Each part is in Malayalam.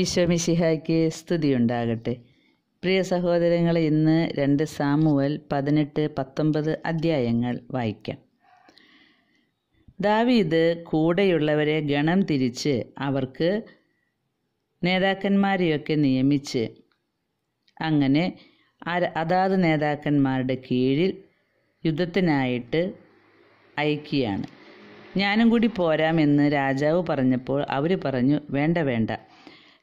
ഈശോമിശിഹായ്ക്ക് സ്തുതിയുണ്ടാകട്ടെ പ്രിയ സഹോദരങ്ങൾ ഇന്ന് രണ്ട് സാമുവൽ പതിനെട്ട് പത്തൊമ്പത് അധ്യായങ്ങൾ വായിക്കാം ദാവീദ് കൂടെയുള്ളവരെ ഗണം തിരിച്ച് അവർക്ക് നേതാക്കന്മാരെയൊക്കെ നിയമിച്ച് അങ്ങനെ അതാത് നേതാക്കന്മാരുടെ കീഴിൽ യുദ്ധത്തിനായിട്ട് അയക്കുകയാണ് ഞാനും കൂടി പോരാമെന്ന് രാജാവ് പറഞ്ഞപ്പോൾ അവർ പറഞ്ഞു വേണ്ട വേണ്ട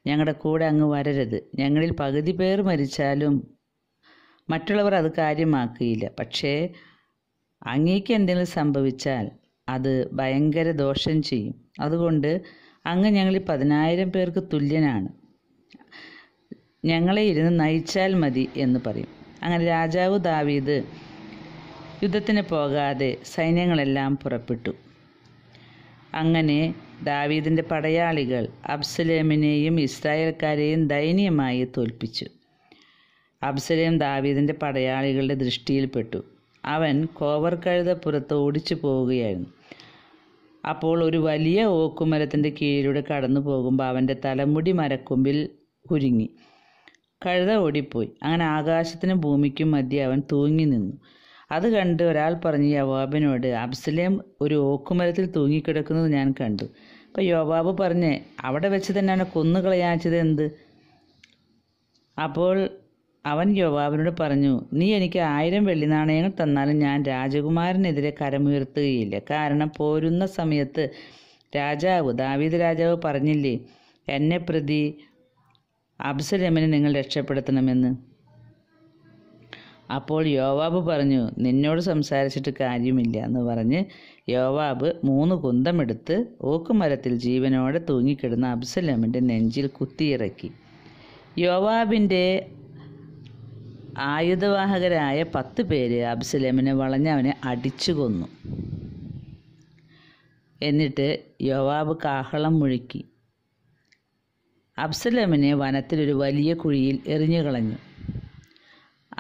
ഞങ്ങളുടെ കൂടെ അങ്ങ് വരരുത് ഞങ്ങളിൽ പകുതി പേർ മരിച്ചാലും മറ്റുള്ളവർ അത് കാര്യമാക്കിയില്ല പക്ഷേ അങ്ങേക്ക് എന്തെങ്കിലും സംഭവിച്ചാൽ അത് ഭയങ്കര ദോഷം ചെയ്യും അതുകൊണ്ട് അങ്ങ് ഞങ്ങളിൽ പതിനായിരം പേർക്ക് തുല്യനാണ് ഞങ്ങളെ ഇരുന്ന് നയിച്ചാൽ മതി എന്ന് പറയും അങ്ങനെ രാജാവ് ദാവീദ് യുദ്ധത്തിന് പോകാതെ സൈന്യങ്ങളെല്ലാം പുറപ്പെട്ടു അങ്ങനെ ദാവീദിൻ്റെ പടയാളികൾ അബ്സലേമിനെയും ഇസ്രായേൽക്കാരെയും ദയനീയമായി തോൽപ്പിച്ചു അബ്സലേം ദാവീദിൻ്റെ പടയാളികളുടെ ദൃഷ്ടിയിൽപ്പെട്ടു അവൻ കോവർ പുറത്ത് ഓടിച്ചു പോവുകയായിരുന്നു അപ്പോൾ ഒരു വലിയ ഓക്കുമരത്തിൻ്റെ കീഴിലൂടെ കടന്നു പോകുമ്പോൾ അവൻ്റെ തലമുടി മരക്കൊമ്പിൽ കുരുങ്ങി കഴുത ഓടിപ്പോയി അങ്ങനെ ആകാശത്തിനും ഭൂമിക്കും മധ്യ അവൻ തൂങ്ങി നിന്നു അത് കണ്ട് ഒരാൾ പറഞ്ഞു യവാബിനോട് അബ്സലേം ഒരു ഓക്കുമരത്തിൽ തൂങ്ങിക്കിടക്കുന്നത് ഞാൻ കണ്ടു അപ്പോൾ യോവാബ് പറഞ്ഞ് അവിടെ വെച്ച് തന്നെയാണ് കൊന്നുകളയാച്ചത് എന്ത് അപ്പോൾ അവൻ യോവാബിനോട് പറഞ്ഞു നീ എനിക്ക് ആയിരം വെള്ളി നാണയങ്ങൾ തന്നാലും ഞാൻ രാജകുമാരനെതിരെ കരമുയർത്തുകയില്ല കാരണം പോരുന്ന സമയത്ത് രാജാവ് ദാവീദ് രാജാവ് പറഞ്ഞില്ലേ എന്നെ പ്രതി അബ്സലമിനെ നിങ്ങൾ രക്ഷപ്പെടുത്തണമെന്ന് അപ്പോൾ യോവാബ് പറഞ്ഞു നിന്നോട് സംസാരിച്ചിട്ട് കാര്യമില്ല എന്ന് പറഞ്ഞ് യോവാബ് മൂന്ന് കുന്തമെടുത്ത് ഓക്കുമരത്തിൽ ജീവനോടെ തൂങ്ങിക്കിടുന്ന അബ്സലമിൻ്റെ നെഞ്ചിൽ കുത്തിയിറക്കി യോവാബിൻ്റെ ആയുധവാഹകരായ പത്ത് പേര് അബ്സലമിനെ വളഞ്ഞവനെ അടിച്ചു കൊന്നു എന്നിട്ട് യോവാബ് കാഹളം മുഴുക്കി അബ്സലമിനെ വനത്തിലൊരു വലിയ കുഴിയിൽ എറിഞ്ഞു കളഞ്ഞു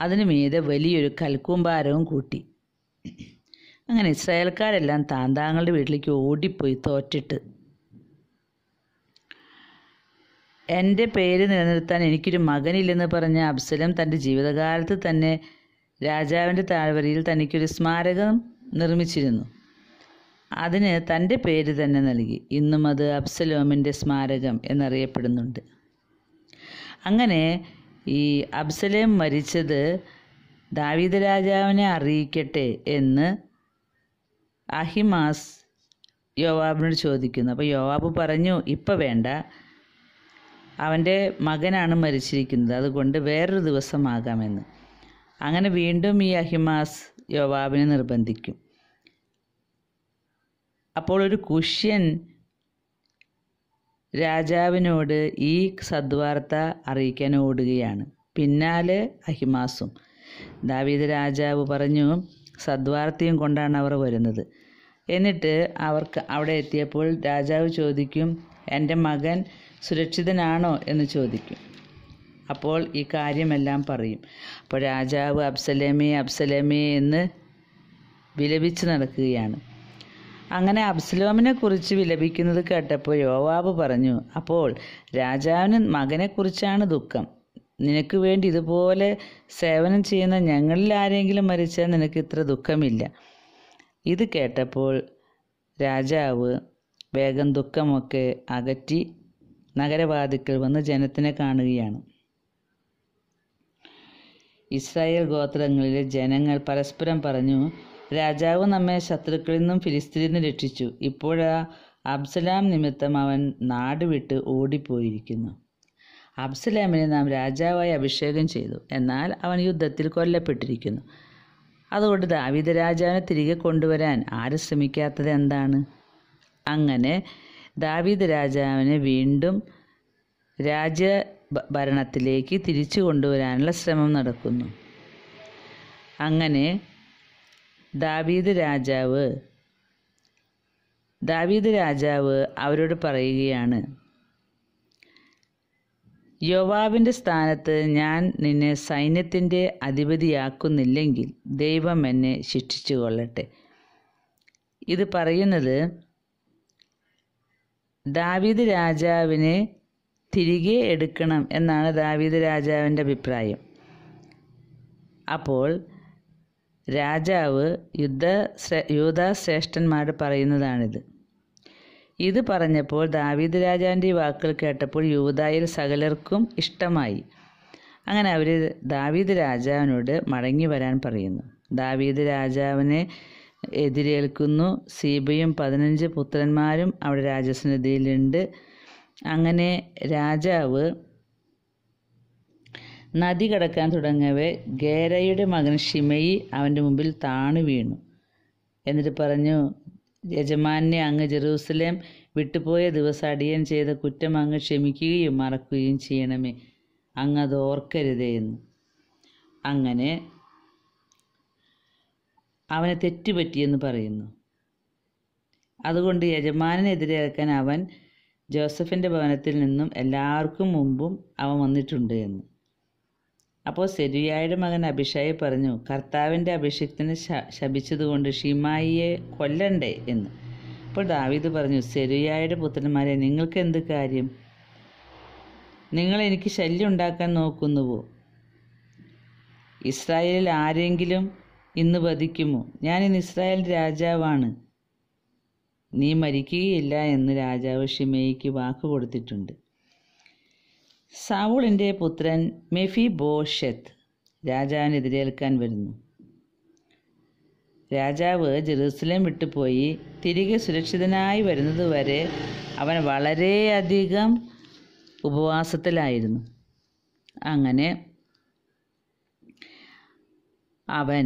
അതിനു മീതെ വലിയൊരു കൽക്കൂമ്പാരവും കൂട്ടി അങ്ങനെ ഇസ്രായേൽക്കാരെല്ലാം താന്താങ്ങളുടെ വീട്ടിലേക്ക് ഓടിപ്പോയി തോറ്റിട്ട് എൻ്റെ പേര് നിലനിർത്താൻ എനിക്കൊരു മകനില്ലെന്ന് പറഞ്ഞ അബ്സലം തൻ്റെ ജീവിതകാലത്ത് തന്നെ രാജാവിൻ്റെ താഴ്വരയിൽ തനിക്കൊരു സ്മാരകം നിർമ്മിച്ചിരുന്നു അതിന് തൻ്റെ പേര് തന്നെ നൽകി ഇന്നും അത് അബ്സലോമിൻ്റെ സ്മാരകം എന്നറിയപ്പെടുന്നുണ്ട് അങ്ങനെ ഈ അബ്സലേം മരിച്ചത് ദാവീദ് രാജാവിനെ അറിയിക്കട്ടെ എന്ന് അഹിമാസ് യോവാബിനോട് ചോദിക്കുന്നു അപ്പോൾ യോവാബ് പറഞ്ഞു ഇപ്പം വേണ്ട അവൻ്റെ മകനാണ് മരിച്ചിരിക്കുന്നത് അതുകൊണ്ട് വേറൊരു ദിവസമാകാമെന്ന് അങ്ങനെ വീണ്ടും ഈ അഹിമാസ് യോവാബിനെ നിർബന്ധിക്കും അപ്പോൾ ഒരു കുഷ്യൻ രാജാവിനോട് ഈ സദ്വാർത്ത അറിയിക്കാൻ ഓടുകയാണ് പിന്നാലെ അഹിമാസും ദാവീദ് രാജാവ് പറഞ്ഞു സദ്വാർത്തയും കൊണ്ടാണ് അവർ വരുന്നത് എന്നിട്ട് അവർക്ക് അവിടെ എത്തിയപ്പോൾ രാജാവ് ചോദിക്കും എൻ്റെ മകൻ സുരക്ഷിതനാണോ എന്ന് ചോദിക്കും അപ്പോൾ ഈ കാര്യമെല്ലാം പറയും അപ്പോൾ രാജാവ് അബ്സലേമേ അബ്സലേമേ എന്ന് വിലപിച്ച് നടക്കുകയാണ് അങ്ങനെ അബ്സലോമിനെ കുറിച്ച് വിലപിക്കുന്നത് കേട്ടപ്പോൾ യോവാബ് പറഞ്ഞു അപ്പോൾ രാജാവിന് മകനെക്കുറിച്ചാണ് ദുഃഖം നിനക്ക് വേണ്ടി ഇതുപോലെ സേവനം ചെയ്യുന്ന ഞങ്ങളിൽ ആരെങ്കിലും മരിച്ചാൽ നിനക്ക് ഇത്ര ദുഃഖമില്ല ഇത് കേട്ടപ്പോൾ രാജാവ് വേഗം ദുഃഖമൊക്കെ അകറ്റി നഗരവാതിക്കൽ വന്ന് ജനത്തിനെ കാണുകയാണ് ഇസ്രായേൽ ഗോത്രങ്ങളിലെ ജനങ്ങൾ പരസ്പരം പറഞ്ഞു രാജാവ് നമ്മെ ശത്രുക്കളിൽ നിന്നും ഫിലിസ്തീനിൽ നിന്നും രക്ഷിച്ചു ഇപ്പോഴാ അബ്സലാം നിമിത്തം അവൻ നാട് വിട്ട് ഓടിപ്പോയിരിക്കുന്നു അബ്സലാമിനെ നാം രാജാവായി അഭിഷേകം ചെയ്തു എന്നാൽ അവൻ യുദ്ധത്തിൽ കൊല്ലപ്പെട്ടിരിക്കുന്നു അതുകൊണ്ട് ദാവിദ രാജാവിനെ തിരികെ കൊണ്ടുവരാൻ ആര് ശ്രമിക്കാത്തത് എന്താണ് അങ്ങനെ ദാവീദ് രാജാവിനെ വീണ്ടും രാജ ഭരണത്തിലേക്ക് തിരിച്ചു കൊണ്ടുവരാനുള്ള ശ്രമം നടക്കുന്നു അങ്ങനെ ദാവീദ് രാജാവ് ദാവീദ് രാജാവ് അവരോട് പറയുകയാണ് യോവാവിൻ്റെ സ്ഥാനത്ത് ഞാൻ നിന്നെ സൈന്യത്തിൻ്റെ അധിപതിയാക്കുന്നില്ലെങ്കിൽ ദൈവം എന്നെ ശിക്ഷിച്ചു കൊള്ളട്ടെ ഇത് പറയുന്നത് ദാവീദ് രാജാവിനെ തിരികെ എടുക്കണം എന്നാണ് ദാവീദ് രാജാവിൻ്റെ അഭിപ്രായം അപ്പോൾ രാജാവ് യുദ്ധ യൂതാശ്രേഷ്ഠന്മാർ പറയുന്നതാണിത് ഇത് പറഞ്ഞപ്പോൾ ദാവീദ് രാജാവിൻ്റെ വാക്കുകൾ കേട്ടപ്പോൾ യൂതായിൽ സകലർക്കും ഇഷ്ടമായി അങ്ങനെ അവർ ദാവീദ് രാജാവിനോട് മടങ്ങി വരാൻ പറയുന്നു ദാവീദ് രാജാവിനെ എതിരേൽക്കുന്നു സീബയും പതിനഞ്ച് പുത്രന്മാരും അവിടെ രാജസന്നിധിയിലുണ്ട് അങ്ങനെ രാജാവ് നദി കടക്കാൻ തുടങ്ങവേ ഗേരയുടെ മകൻ ഷിമയി അവൻ്റെ മുമ്പിൽ താണു വീണു എന്നിട്ട് പറഞ്ഞു യജമാനെ അങ്ങ് ജെറൂസലേം വിട്ടുപോയ ദിവസം അടിയൻ ചെയ്ത കുറ്റം അങ്ങ് ക്ഷമിക്കുകയും മറക്കുകയും ചെയ്യണമേ അങ്ങ് അത് ഓർക്കരുതേ എന്ന് അങ്ങനെ അവനെ തെറ്റുപറ്റിയെന്ന് പറയുന്നു അതുകൊണ്ട് യജമാനെതിരേക്കാൻ അവൻ ജോസഫിൻ്റെ ഭവനത്തിൽ നിന്നും എല്ലാവർക്കും മുമ്പും അവൻ വന്നിട്ടുണ്ട് എന്ന് അപ്പോൾ സെരുയായുടെ മകൻ അഭിഷായി പറഞ്ഞു കർത്താവിൻ്റെ ശ ശപിച്ചതുകൊണ്ട് ഷിമായിയെ കൊല്ലണ്ടേ എന്ന് അപ്പോൾ ദാവീദ് പറഞ്ഞു സെരുയായുടെ പുത്രന്മാരെ നിങ്ങൾക്ക് എന്ത് കാര്യം നിങ്ങൾ എനിക്ക് ശല്യം ഉണ്ടാക്കാൻ നോക്കുന്നുവോ ഇസ്രായേലിൽ ആരെങ്കിലും ഇന്ന് വധിക്കുമോ ഞാൻ ഇന്ന് ഇസ്രായേൽ രാജാവാണ് നീ മരിക്കുകയില്ല എന്ന് രാജാവ് ഷിമയ്ക്ക് വാക്ക് കൊടുത്തിട്ടുണ്ട് സാവൂളിൻ്റെ പുത്രൻ മെഫി ബോഷെത്ത് രാജാവിനെതിരേൽക്കാൻ വരുന്നു രാജാവ് ജെറുസലേം വിട്ടുപോയി തിരികെ സുരക്ഷിതനായി വരുന്നതുവരെ അവൻ വളരെയധികം ഉപവാസത്തിലായിരുന്നു അങ്ങനെ അവൻ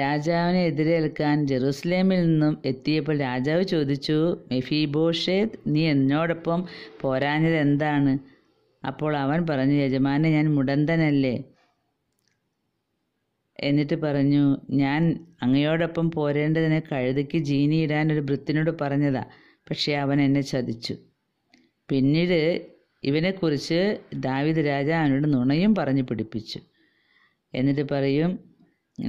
രാജാവിനെ എതിരേൽക്കാൻ ജെറുസലേമിൽ നിന്നും എത്തിയപ്പോൾ രാജാവ് ചോദിച്ചു ബോഷേദ് നീ എന്നോടൊപ്പം പോരാഞ്ഞത് എന്താണ് അപ്പോൾ അവൻ പറഞ്ഞു യജമാനെ ഞാൻ മുടന്തനല്ലേ എന്നിട്ട് പറഞ്ഞു ഞാൻ അങ്ങയോടൊപ്പം പോരേണ്ടതിന് കഴുതയ്ക്ക് ജീനിയിടാൻ ഒരു വൃത്തിനോട് പറഞ്ഞതാ പക്ഷേ അവൻ എന്നെ ചതിച്ചു പിന്നീട് ഇവനെക്കുറിച്ച് ദാവിദ് രാജ അവനോട് നുണയും പറഞ്ഞു പിടിപ്പിച്ചു എന്നിട്ട് പറയും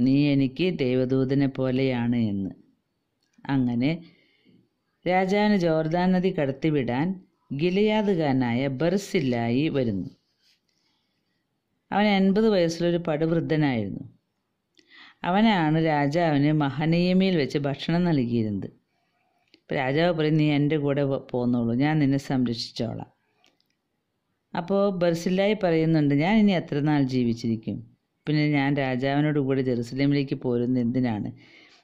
നീ എനിക്ക് ദൈവദൂതനെ പോലെയാണ് എന്ന് അങ്ങനെ രാജാവിന് ജോർദാൻ നദി കടത്തിവിടാൻ ഗിലയാതുകാരനായ ബർസില്ലായി വരുന്നു അവൻ എൺപത് വയസ്സിലൊരു പടുവൃദ്ധനായിരുന്നു അവനാണ് രാജാവിന് മഹനീയമിയിൽ വെച്ച് ഭക്ഷണം നൽകിയിരുന്നത് രാജാവ് പറയും നീ എൻ്റെ കൂടെ പോന്നോളൂ ഞാൻ നിന്നെ സംരക്ഷിച്ചോളാം അപ്പോൾ ബർസില്ലായി പറയുന്നുണ്ട് ഞാൻ ഇനി എത്ര നാൾ ജീവിച്ചിരിക്കും പിന്നെ ഞാൻ രാജാവിനോട് കൂടി ജെറുസലേമിലേക്ക് പോരുന്നത് എന്തിനാണ്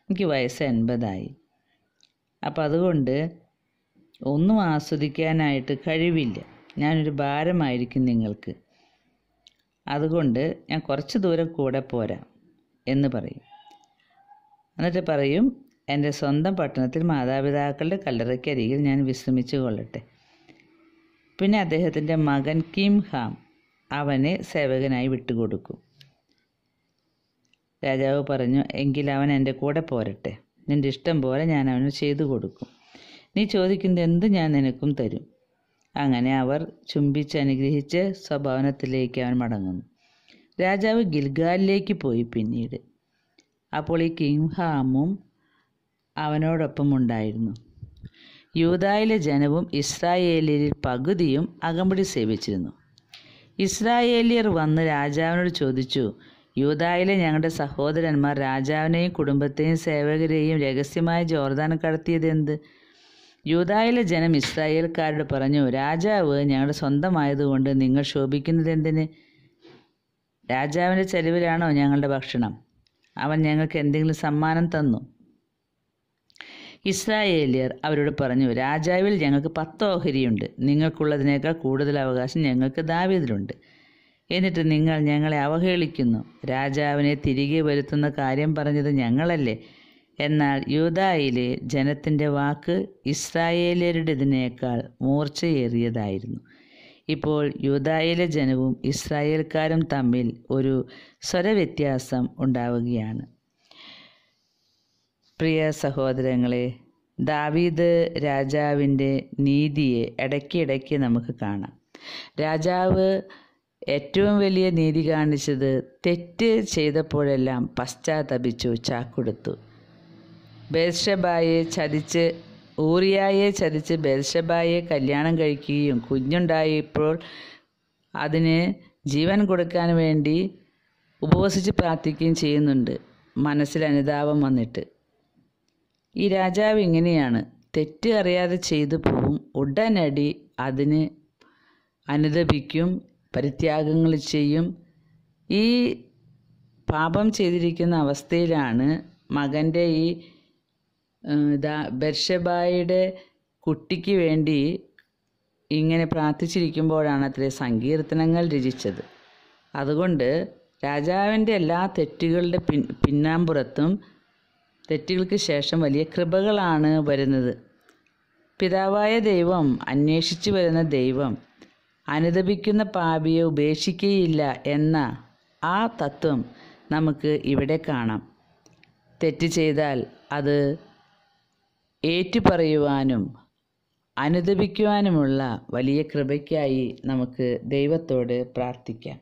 എനിക്ക് വയസ്സ് എൺപതായി അപ്പോൾ അതുകൊണ്ട് ഒന്നും ആസ്വദിക്കാനായിട്ട് കഴിവില്ല ഞാനൊരു ഭാരമായിരിക്കും നിങ്ങൾക്ക് അതുകൊണ്ട് ഞാൻ കുറച്ച് ദൂരം കൂടെ പോരാം എന്ന് പറയും എന്നിട്ട് പറയും എൻ്റെ സ്വന്തം പട്ടണത്തിൽ മാതാപിതാക്കളുടെ കല്ലറയ്ക്കരികിൽ ഞാൻ വിശ്രമിച്ചു കൊള്ളട്ടെ പിന്നെ അദ്ദേഹത്തിൻ്റെ മകൻ കിം ഹാം അവനെ സേവകനായി വിട്ടുകൊടുക്കും രാജാവ് പറഞ്ഞു എങ്കിൽ അവൻ എൻ്റെ കൂടെ പോരട്ടെ നിൻ്റെ ഇഷ്ടം പോലെ ഞാൻ അവന് ചെയ്തു കൊടുക്കും നീ ചോദിക്കുന്നത് എന്ത് ഞാൻ നിനക്കും തരും അങ്ങനെ അവർ ചുംബിച്ച് അനുഗ്രഹിച്ച് സ്വഭവനത്തിലേക്ക് അവൻ മടങ്ങുന്നു രാജാവ് ഗിൽഗാലിലേക്ക് പോയി പിന്നീട് അപ്പോൾ ഈ കിംഹാമും അവനോടൊപ്പം ഉണ്ടായിരുന്നു യൂതായിലെ ജനവും ഇസ്രായേലിൽ പകുതിയും അകമ്പടി സേവിച്ചിരുന്നു ഇസ്രായേലിയർ വന്ന് രാജാവിനോട് ചോദിച്ചു യൂതായിലെ ഞങ്ങളുടെ സഹോദരന്മാർ രാജാവിനെയും കുടുംബത്തെയും സേവകരെയും രഹസ്യമായ ജോർദാൻ എന്ത് യൂതായിലെ ജനം ഇസ്രായേൽക്കാരോട് പറഞ്ഞു രാജാവ് ഞങ്ങളുടെ സ്വന്തമായതുകൊണ്ട് നിങ്ങൾ എന്തിന് രാജാവിൻ്റെ ചെലവിലാണോ ഞങ്ങളുടെ ഭക്ഷണം അവൻ ഞങ്ങൾക്ക് എന്തെങ്കിലും സമ്മാനം തന്നു ഇസ്രായേലിയർ അവരോട് പറഞ്ഞു രാജാവിൽ ഞങ്ങൾക്ക് പത്ത് ഓഹരിയുണ്ട് നിങ്ങൾക്കുള്ളതിനേക്കാൾ കൂടുതൽ അവകാശം ഞങ്ങൾക്ക് ദാവീദിലുണ്ട് എന്നിട്ട് നിങ്ങൾ ഞങ്ങളെ അവഹേളിക്കുന്നു രാജാവിനെ തിരികെ വരുത്തുന്ന കാര്യം പറഞ്ഞത് ഞങ്ങളല്ലേ എന്നാൽ യൂതായിലെ ജനത്തിൻ്റെ വാക്ക് ഇസ്രായേലരുടേതിനേക്കാൾ മൂർച്ചയേറിയതായിരുന്നു ഇപ്പോൾ യൂതായിലെ ജനവും ഇസ്രായേൽക്കാരും തമ്മിൽ ഒരു സ്വരവ്യത്യാസം ഉണ്ടാവുകയാണ് പ്രിയ സഹോദരങ്ങളെ ദാവീദ് രാജാവിൻ്റെ നീതിയെ ഇടയ്ക്കിടയ്ക്ക് നമുക്ക് കാണാം രാജാവ് ഏറ്റവും വലിയ നീതി കാണിച്ചത് തെറ്റ് ചെയ്തപ്പോഴെല്ലാം പശ്ചാത്തപിച്ചു ചാക്കൊടുത്തു ബേൽഷബായെ ചതിച്ച് ഊറിയായെ ചതിച്ച് ബേൽഷബായെ കല്യാണം കഴിക്കുകയും കുഞ്ഞുണ്ടായപ്പോൾ അതിന് ജീവൻ കൊടുക്കാൻ വേണ്ടി ഉപവസിച്ച് പ്രാർത്ഥിക്കുകയും ചെയ്യുന്നുണ്ട് മനസ്സിൽ അനുതാപം വന്നിട്ട് ഈ രാജാവ് ഇങ്ങനെയാണ് തെറ്റ് അറിയാതെ ചെയ്തു പോവും ഉടനടി അതിന് അനുദപിക്കും പരിത്യാഗങ്ങൾ ചെയ്യും ഈ പാപം ചെയ്തിരിക്കുന്ന അവസ്ഥയിലാണ് മകൻ്റെ ഈ ബർഷബായിയുടെ കുട്ടിക്ക് വേണ്ടി ഇങ്ങനെ പ്രാർത്ഥിച്ചിരിക്കുമ്പോഴാണ് അത്രേ സങ്കീർത്തനങ്ങൾ രചിച്ചത് അതുകൊണ്ട് രാജാവിൻ്റെ എല്ലാ തെറ്റുകളുടെ പിൻ പിന്നാമ്പുറത്തും തെറ്റുകൾക്ക് ശേഷം വലിയ കൃപകളാണ് വരുന്നത് പിതാവായ ദൈവം അന്വേഷിച്ചു വരുന്ന ദൈവം അനുദപിക്കുന്ന പാപിയെ ഉപേക്ഷിക്കുകയില്ല എന്ന ആ തത്വം നമുക്ക് ഇവിടെ കാണാം തെറ്റ് ചെയ്താൽ അത് ഏറ്റുപറയുവാനും അനുദപിക്കുവാനുമുള്ള വലിയ കൃപയ്ക്കായി നമുക്ക് ദൈവത്തോട് പ്രാർത്ഥിക്കാം